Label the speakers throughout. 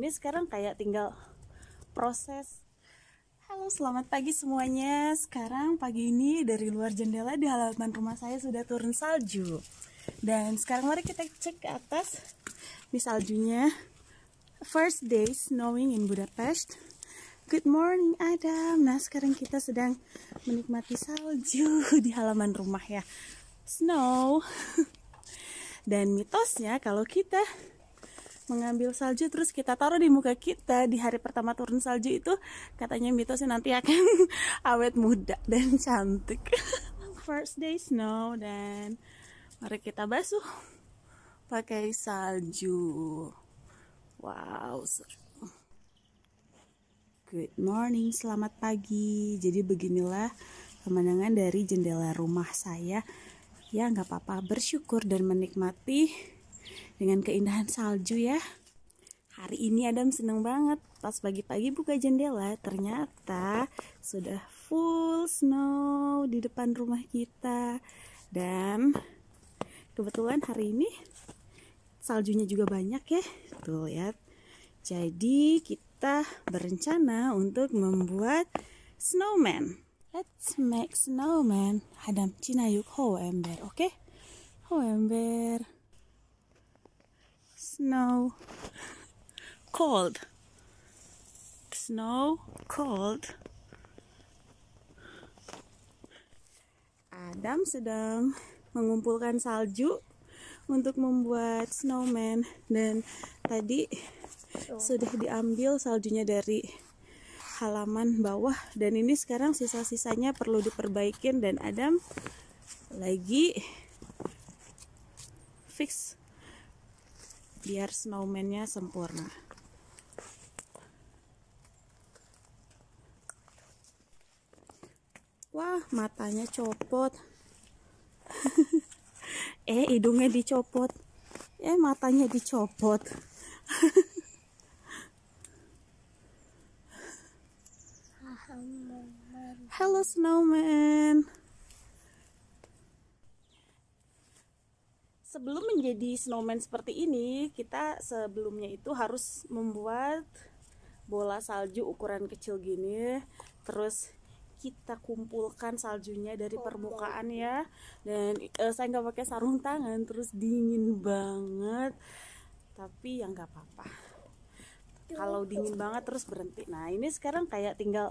Speaker 1: ini sekarang kayak tinggal proses Halo, selamat pagi semuanya. Sekarang pagi ini dari luar jendela di halaman rumah saya sudah turun salju. Dan sekarang mari kita cek ke atas. Ini saljunya. First day snowing in Budapest. Good morning Adam. Nah, sekarang kita sedang menikmati salju di halaman rumah ya. Snow. Dan mitosnya kalau kita mengambil salju terus kita taruh di muka kita di hari pertama turun salju itu katanya mitosnya nanti akan awet muda dan cantik first day snow dan mari kita basuh pakai salju wow Good morning, selamat pagi. Jadi beginilah pemandangan dari jendela rumah saya. Ya nggak apa-apa bersyukur dan menikmati dengan keindahan salju ya. Hari ini Adam seneng banget pas pagi-pagi buka jendela ternyata sudah full snow di depan rumah kita dan kebetulan hari ini saljunya juga banyak ya tuh lihat jadi kita berencana untuk membuat snowman let's make snowman Adam Cina yuk ho ember oke okay? ho ember snow cold snow cold Adam sedang mengumpulkan salju untuk membuat snowman dan tadi oh. sudah diambil saljunya dari halaman bawah dan ini sekarang sisa-sisanya perlu diperbaikin dan Adam lagi fix biar snowman-nya sempurna wah matanya copot eh hidungnya dicopot eh matanya dicopot Hello snowman sebelum menjadi snowman seperti ini kita sebelumnya itu harus membuat bola salju ukuran kecil gini terus kita kumpulkan saljunya dari oh, permukaan ya dan uh, saya nggak pakai sarung tangan terus dingin banget tapi yang nggak apa-apa iya,
Speaker 2: kalau iya. dingin banget
Speaker 1: terus berhenti nah ini sekarang kayak tinggal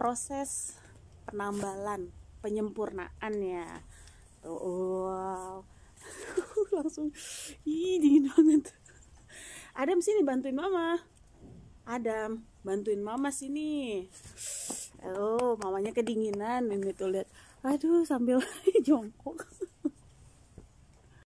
Speaker 1: proses penambalan penyempurnaan ya tuh wow langsung ih dingin banget Adam sini bantuin mama Adam bantuin mama sini oh mamanya kedinginan ini tuh lihat aduh sambil jongkok